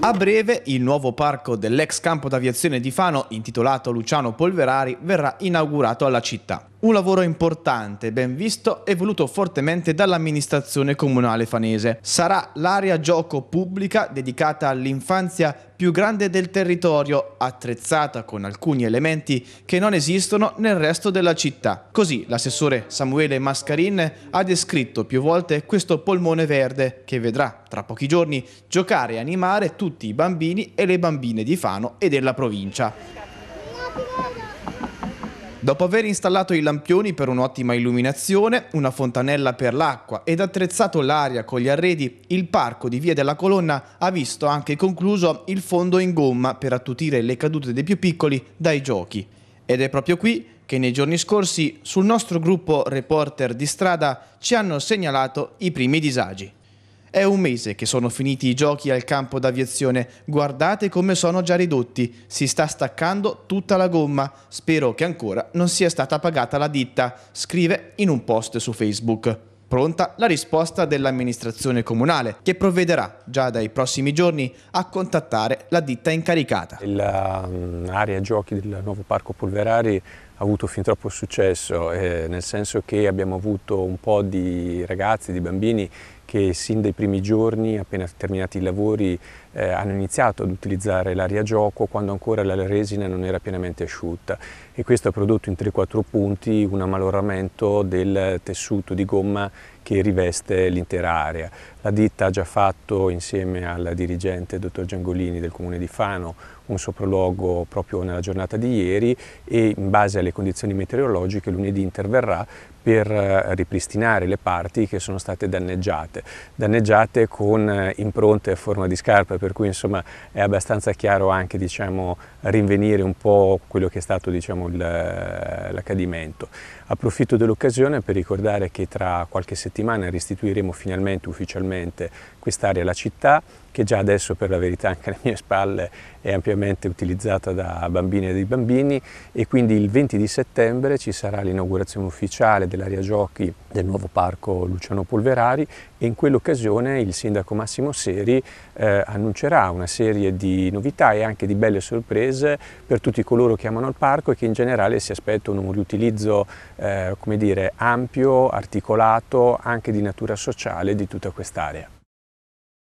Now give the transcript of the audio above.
A breve il nuovo parco dell'ex campo d'aviazione di Fano, intitolato Luciano Polverari, verrà inaugurato alla città. Un lavoro importante, ben visto e voluto fortemente dall'amministrazione comunale fanese. Sarà l'area gioco pubblica dedicata all'infanzia più grande del territorio, attrezzata con alcuni elementi che non esistono nel resto della città. Così l'assessore Samuele Mascarin ha descritto più volte questo polmone verde che vedrà tra pochi giorni giocare e animare tutti i bambini e le bambine di Fano e della provincia. Dopo aver installato i lampioni per un'ottima illuminazione, una fontanella per l'acqua ed attrezzato l'aria con gli arredi, il parco di Via della Colonna ha visto anche concluso il fondo in gomma per attutire le cadute dei più piccoli dai giochi. Ed è proprio qui che nei giorni scorsi sul nostro gruppo reporter di strada ci hanno segnalato i primi disagi. È un mese che sono finiti i giochi al campo d'aviazione. Guardate come sono già ridotti. Si sta staccando tutta la gomma. Spero che ancora non sia stata pagata la ditta, scrive in un post su Facebook. Pronta la risposta dell'amministrazione comunale, che provvederà già dai prossimi giorni a contattare la ditta incaricata. L'area mm, giochi del nuovo parco Polverari avuto fin troppo successo, eh, nel senso che abbiamo avuto un po' di ragazzi, di bambini che sin dai primi giorni, appena terminati i lavori, eh, hanno iniziato ad utilizzare l'aria gioco quando ancora la resina non era pienamente asciutta e questo ha prodotto in 3-4 punti un ammaloramento del tessuto di gomma che riveste l'intera area. La ditta ha già fatto insieme al dirigente dottor Giangolini del comune di Fano un sopralluogo proprio nella giornata di ieri e in base alle condizioni meteorologiche lunedì interverrà per eh, ripristinare le parti che sono state danneggiate, danneggiate con eh, impronte a forma di scarpa per cui insomma è abbastanza chiaro anche diciamo, rinvenire un po' quello che è stato diciamo, eh, l'accadimento. Approfitto dell'occasione per ricordare che tra qualche settimana settimana restituiremo finalmente ufficialmente quest'area alla città che già adesso per la verità anche alle mie spalle è ampiamente utilizzata da bambini e dai bambini e quindi il 20 di settembre ci sarà l'inaugurazione ufficiale dell'area giochi del nuovo parco Luciano Polverari e in quell'occasione il sindaco Massimo Seri eh, annuncerà una serie di novità e anche di belle sorprese per tutti coloro che amano il parco e che in generale si aspettano un riutilizzo eh, dire, ampio, articolato, anche di natura sociale di tutta quest'area.